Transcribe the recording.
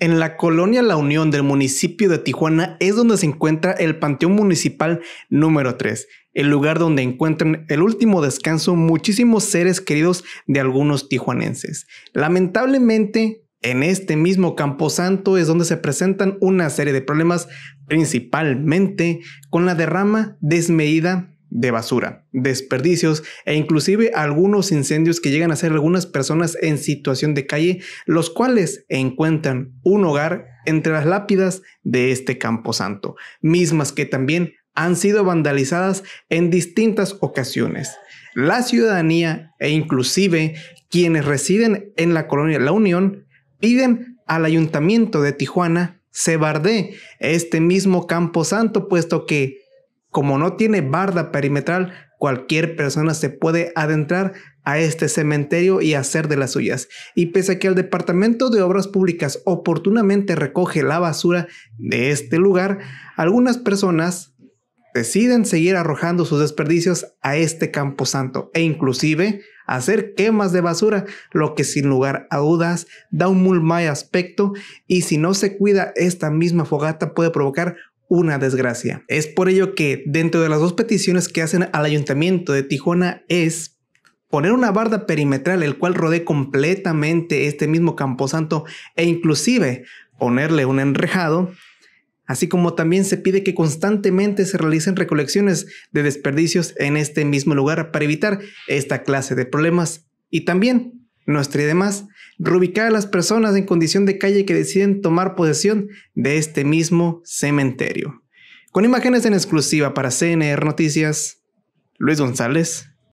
En la colonia La Unión del municipio de Tijuana es donde se encuentra el Panteón Municipal número 3, el lugar donde encuentran el último descanso muchísimos seres queridos de algunos tijuanenses. Lamentablemente, en este mismo Camposanto es donde se presentan una serie de problemas, principalmente con la derrama desmedida de basura, desperdicios e inclusive algunos incendios que llegan a ser algunas personas en situación de calle, los cuales encuentran un hogar entre las lápidas de este camposanto, mismas que también han sido vandalizadas en distintas ocasiones. La ciudadanía e inclusive quienes residen en la colonia La Unión piden al ayuntamiento de Tijuana se bardee este mismo camposanto puesto que como no tiene barda perimetral, cualquier persona se puede adentrar a este cementerio y hacer de las suyas. Y pese a que el Departamento de Obras Públicas oportunamente recoge la basura de este lugar, algunas personas deciden seguir arrojando sus desperdicios a este camposanto e inclusive hacer quemas de basura, lo que sin lugar a dudas da un muy mal aspecto y si no se cuida esta misma fogata puede provocar una desgracia. Es por ello que dentro de las dos peticiones que hacen al ayuntamiento de Tijuana es poner una barda perimetral el cual rodee completamente este mismo camposanto e inclusive ponerle un enrejado, así como también se pide que constantemente se realicen recolecciones de desperdicios en este mismo lugar para evitar esta clase de problemas y también nuestra y demás, reubicar a las personas en condición de calle que deciden tomar posesión de este mismo cementerio. Con imágenes en exclusiva para CNR Noticias, Luis González.